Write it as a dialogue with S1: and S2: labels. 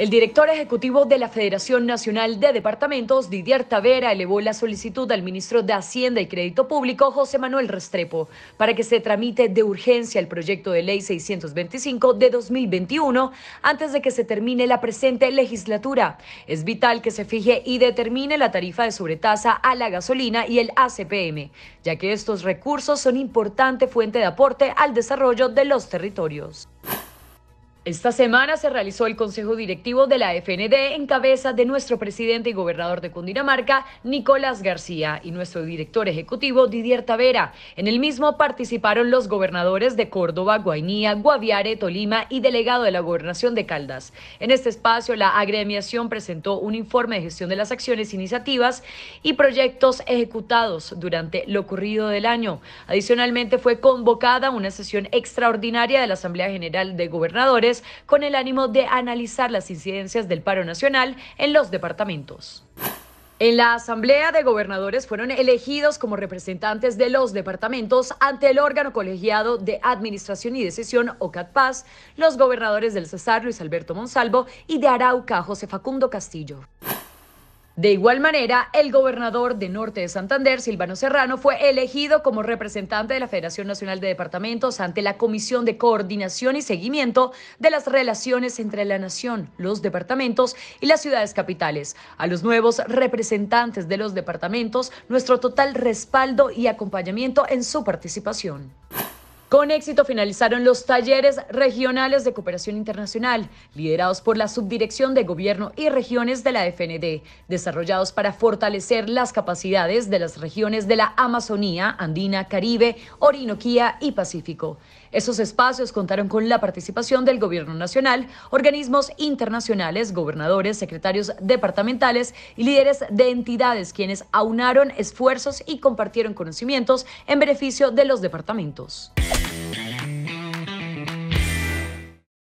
S1: El director ejecutivo de la Federación Nacional de Departamentos, Didier Tavera, elevó la solicitud al ministro de Hacienda y Crédito Público, José Manuel Restrepo, para que se tramite de urgencia el proyecto de ley 625 de 2021 antes de que se termine la presente legislatura. Es vital que se fije y determine la tarifa de sobretasa a la gasolina y el ACPM, ya que estos recursos son importante fuente de aporte al desarrollo de los territorios. Esta semana se realizó el Consejo Directivo de la FND en cabeza de nuestro presidente y gobernador de Cundinamarca, Nicolás García, y nuestro director ejecutivo, Didier Tavera. En el mismo participaron los gobernadores de Córdoba, Guainía, Guaviare, Tolima y delegado de la gobernación de Caldas. En este espacio, la agremiación presentó un informe de gestión de las acciones, iniciativas y proyectos ejecutados durante lo ocurrido del año. Adicionalmente, fue convocada una sesión extraordinaria de la Asamblea General de Gobernadores con el ánimo de analizar las incidencias del paro nacional en los departamentos. En la Asamblea de Gobernadores fueron elegidos como representantes de los departamentos ante el órgano colegiado de Administración y Decisión, OCATPAS, los gobernadores del Cesar Luis Alberto Monsalvo y de Arauca José Facundo Castillo. De igual manera, el gobernador de Norte de Santander, Silvano Serrano, fue elegido como representante de la Federación Nacional de Departamentos ante la Comisión de Coordinación y Seguimiento de las Relaciones entre la Nación, los departamentos y las ciudades capitales. A los nuevos representantes de los departamentos, nuestro total respaldo y acompañamiento en su participación. Con éxito finalizaron los talleres regionales de cooperación internacional, liderados por la Subdirección de Gobierno y Regiones de la FND, desarrollados para fortalecer las capacidades de las regiones de la Amazonía, Andina, Caribe, Orinoquía y Pacífico. Esos espacios contaron con la participación del Gobierno Nacional, organismos internacionales, gobernadores, secretarios departamentales y líderes de entidades, quienes aunaron esfuerzos y compartieron conocimientos en beneficio de los departamentos. Bye.